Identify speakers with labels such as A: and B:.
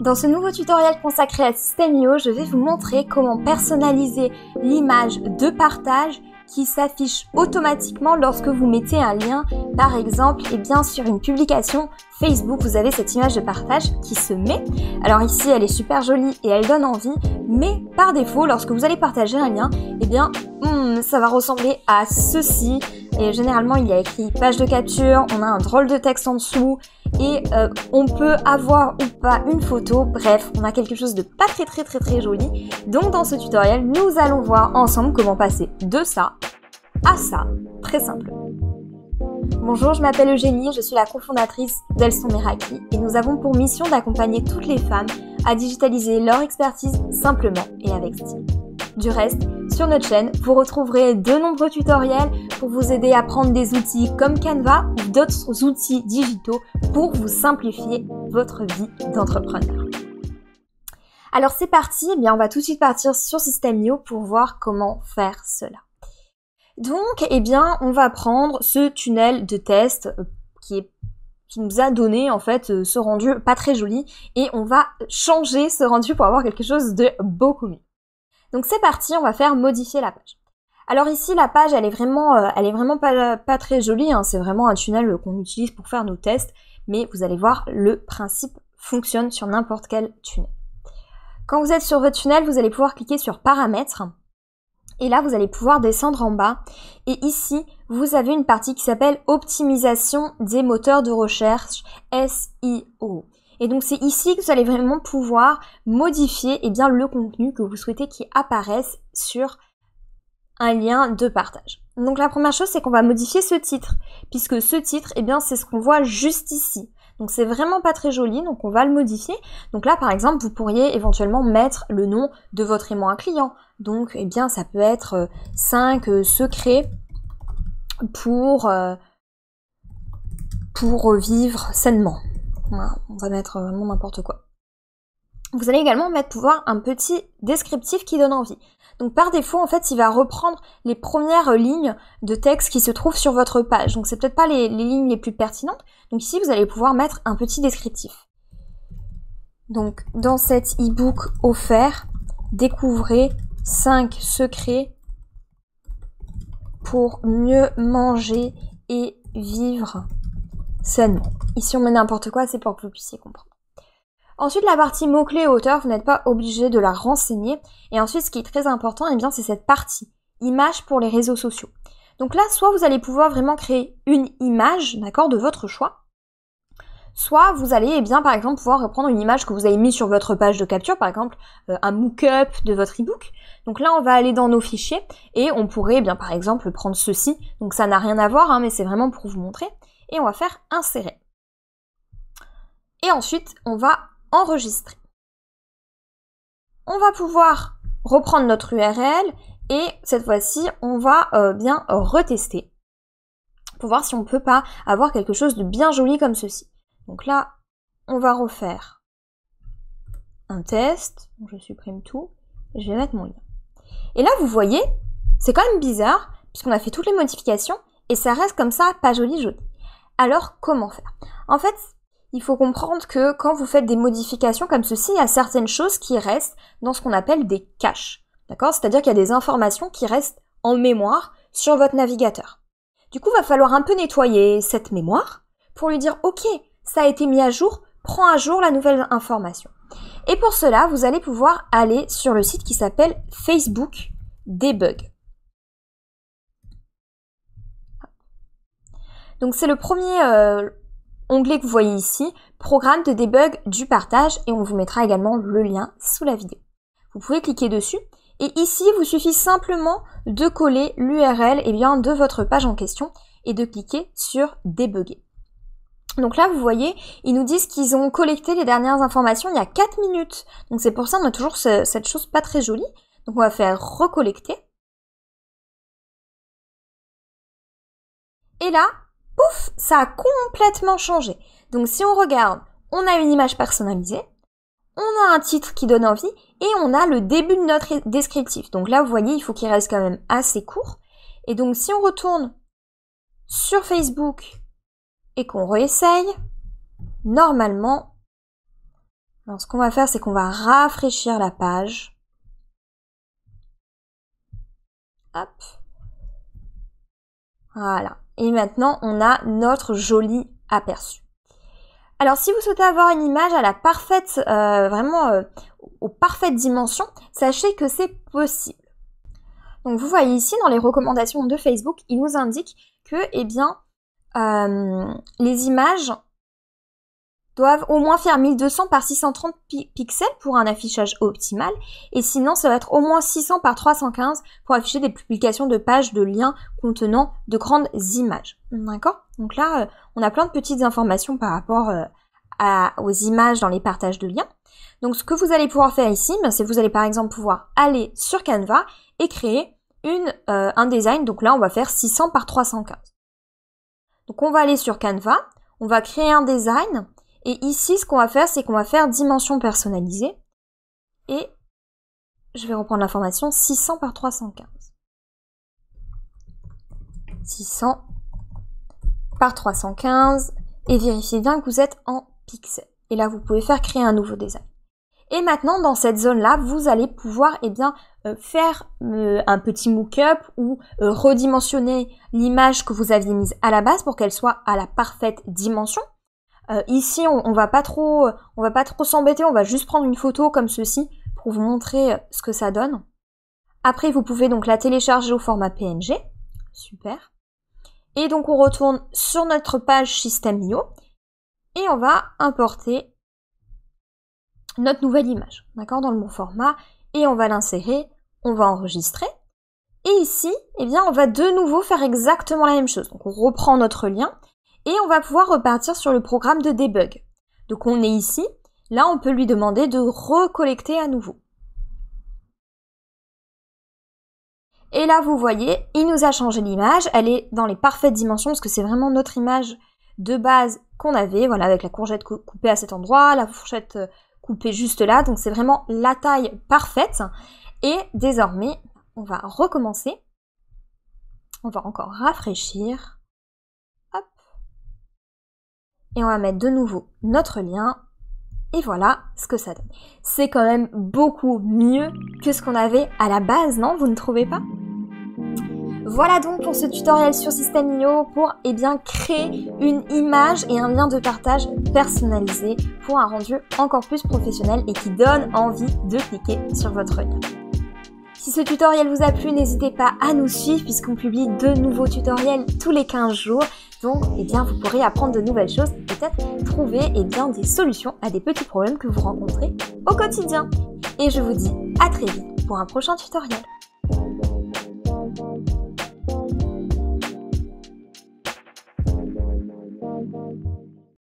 A: Dans ce nouveau tutoriel consacré à Systemio, je vais vous montrer comment personnaliser l'image de partage qui s'affiche automatiquement lorsque vous mettez un lien, par exemple, et eh bien sur une publication Facebook, vous avez cette image de partage qui se met. Alors ici, elle est super jolie et elle donne envie, mais par défaut, lorsque vous allez partager un lien, et eh bien, hmm, ça va ressembler à ceci. Et généralement, il y a écrit page de capture, on a un drôle de texte en dessous, et euh, on peut avoir ou pas une photo, bref, on a quelque chose de pas très très très très joli. Donc dans ce tutoriel, nous allons voir ensemble comment passer de ça à ça, très simple. Bonjour, je m'appelle Eugénie, je suis la cofondatrice d'Elson Meraki et nous avons pour mission d'accompagner toutes les femmes à digitaliser leur expertise simplement et avec style. Du reste, sur notre chaîne, vous retrouverez de nombreux tutoriels pour vous aider à prendre des outils comme Canva ou d'autres outils digitaux pour vous simplifier votre vie d'entrepreneur. Alors c'est parti, eh bien on va tout de suite partir sur Systemio pour voir comment faire cela. Donc, eh bien, on va prendre ce tunnel de test euh, qui qui nous a donné en fait euh, ce rendu pas très joli et on va changer ce rendu pour avoir quelque chose de beaucoup mieux. Donc c'est parti, on va faire modifier la page. Alors ici, la page, elle est vraiment, euh, pas, très jolie. Hein. C'est vraiment un tunnel euh, qu'on utilise pour faire nos tests. Mais vous allez voir, le principe fonctionne sur n'importe quel tunnel. Quand vous êtes sur votre tunnel, vous allez pouvoir cliquer sur paramètres. Et là, vous allez pouvoir descendre en bas. Et ici, vous avez une partie qui s'appelle optimisation des moteurs de recherche, SIO. Et donc c'est ici que vous allez vraiment pouvoir modifier eh bien, le contenu que vous souhaitez qui apparaisse sur un lien de partage. Donc la première chose, c'est qu'on va modifier ce titre, puisque ce titre, eh bien, c'est ce qu'on voit juste ici. Donc c'est vraiment pas très joli, donc on va le modifier. Donc là, par exemple, vous pourriez éventuellement mettre le nom de votre aimant à client. Donc, eh bien, ça peut être 5 euh, euh, secrets pour, euh, pour vivre sainement on va mettre vraiment euh, n'importe quoi. Vous allez également mettre pouvoir un petit descriptif qui donne envie. Donc par défaut, en fait, il va reprendre les premières euh, lignes de texte qui se trouvent sur votre page. Donc c'est peut-être pas les, les, lignes les plus pertinentes. Donc ici, vous allez pouvoir mettre un petit descriptif. Donc dans cet e-book offert, découvrez 5 secrets pour mieux manger et vivre Seulement. Ici, on met n'importe quoi, c'est pour que vous puissiez comprendre. Ensuite, la partie mots-clés auteur, vous n'êtes pas obligé de la renseigner. Et ensuite, ce qui est très important, eh bien, c'est cette partie, image pour les réseaux sociaux. Donc là, soit vous allez pouvoir vraiment créer une image, d'accord, de votre choix, soit vous allez eh bien par exemple pouvoir reprendre une image que vous avez mise sur votre page de capture, par exemple euh, un mock-up de votre e-book. Donc là on va aller dans nos fichiers et on pourrait eh bien par exemple prendre ceci. Donc ça n'a rien à voir, hein, mais c'est vraiment pour vous montrer et on va faire insérer. Et ensuite, on va enregistrer. On va pouvoir reprendre notre URL et cette fois-ci, on va euh, bien retester pour voir si on ne peut pas avoir quelque chose de bien joli comme ceci. Donc là, on va refaire un test. Je supprime tout. Et je vais mettre mon lien. Et là, vous voyez, c'est quand même bizarre puisqu'on a fait toutes les modifications et ça reste comme ça, pas joli joli. Alors comment faire En fait, il faut comprendre que quand vous faites des modifications comme ceci, il y a certaines choses qui restent dans ce qu'on appelle des caches. D'accord C'est-à-dire qu'il y a des informations qui restent en mémoire sur votre navigateur. Du coup, il va falloir un peu nettoyer cette mémoire pour lui dire OK, ça a été mis à jour, prends à jour la nouvelle information. Et pour cela, vous allez pouvoir aller sur le site qui s'appelle Facebook Debug. Donc c'est le premier euh, onglet que vous voyez ici, programme de débug du partage, et on vous mettra également le lien sous la vidéo. Vous pouvez cliquer dessus, et ici vous suffit simplement de coller l'URL eh bien, de votre page en question et de cliquer sur débugger. Donc là, vous voyez, ils nous disent qu'ils ont collecté les dernières informations il y a 4 minutes. Donc c'est pour ça on a toujours cette chose pas très jolie. Donc on va faire recollecter. Et là, Ouf, ça a complètement changé. Donc si on regarde, on a une image personnalisée, on a un titre qui donne envie et on a le début de notre descriptif. Donc là, vous voyez, il faut qu'il reste quand même assez court. Et donc si on retourne sur Facebook et qu'on réessaye, normalement, alors ce qu'on va faire, c'est qu'on va rafraîchir la page. Hop. Voilà. Et maintenant, on a notre joli aperçu. Alors, si vous souhaitez avoir une image à la parfaite, euh, vraiment euh, aux parfaites dimensions, sachez que c'est possible. Donc, vous voyez ici dans les recommandations de Facebook, il nous indique que, eh bien, euh, les images doivent au moins faire 1200 par 630 pixels pour un affichage optimal, et sinon ça va être au moins 600 par 315 pour afficher des publications de pages de liens contenant de grandes images. D'accord Donc là, euh, on a plein de petites informations par rapport euh, aux images dans les partages de liens. Donc ce que vous allez pouvoir faire ici, ben, c'est c'est vous allez par exemple pouvoir aller sur Canva et créer euh, un design. Donc là, on va faire 600 par 315. Donc on va aller sur Canva, on va créer un design. Et ici, ce qu'on va faire, c'est qu'on va faire dimension personnalisée. Et je vais reprendre l'information 600 par 315. 600 par 315. Et vérifiez bien que vous êtes en pixels. Et là, vous pouvez faire créer un nouveau design. Et maintenant, dans cette zone-là, vous allez pouvoir eh bien, euh, faire euh, un petit mock-up ou euh, redimensionner l'image que vous aviez mise à la base pour qu'elle soit à la parfaite dimension. Euh, ici, on, ne va pas trop, euh, on va pas trop s'embêter, on va juste prendre une photo comme ceci pour vous montrer euh, ce que ça donne. Après, vous pouvez donc la télécharger au format PNG. Super. Et donc, on retourne sur notre page System.io et on va importer notre nouvelle image, d'accord, dans le bon format, et on va l'insérer, on va enregistrer. Et ici, eh bien, on va de nouveau faire exactement la même chose. Donc, on reprend notre lien et on va pouvoir repartir sur le programme de debug. Donc on est ici, là on peut lui demander de recollecter à nouveau. Et là vous voyez, il nous a changé l'image, elle est dans les parfaites dimensions parce que c'est vraiment notre image de base qu'on avait, voilà, avec la courgette coupée à cet endroit, la fourchette euh, coupée juste là, donc c'est vraiment la taille parfaite. Et désormais, on va recommencer. On va encore rafraîchir et on va mettre de nouveau notre lien. Et voilà ce que ça donne. C'est quand même beaucoup mieux que ce qu'on avait à la base, non Vous ne trouvez pas voilà donc pour ce tutoriel sur Systemio pour eh bien, créer une image et un lien de partage personnalisé pour un rendu encore plus professionnel et qui donne envie de cliquer sur votre lien. Si ce tutoriel vous a plu, n'hésitez pas à nous suivre puisqu'on publie de nouveaux tutoriels tous les 15 jours. Donc, eh bien, vous pourrez apprendre de nouvelles choses et peut-être trouver eh bien, des solutions à des petits problèmes que vous rencontrez au quotidien. Et je vous dis à très vite pour un prochain tutoriel.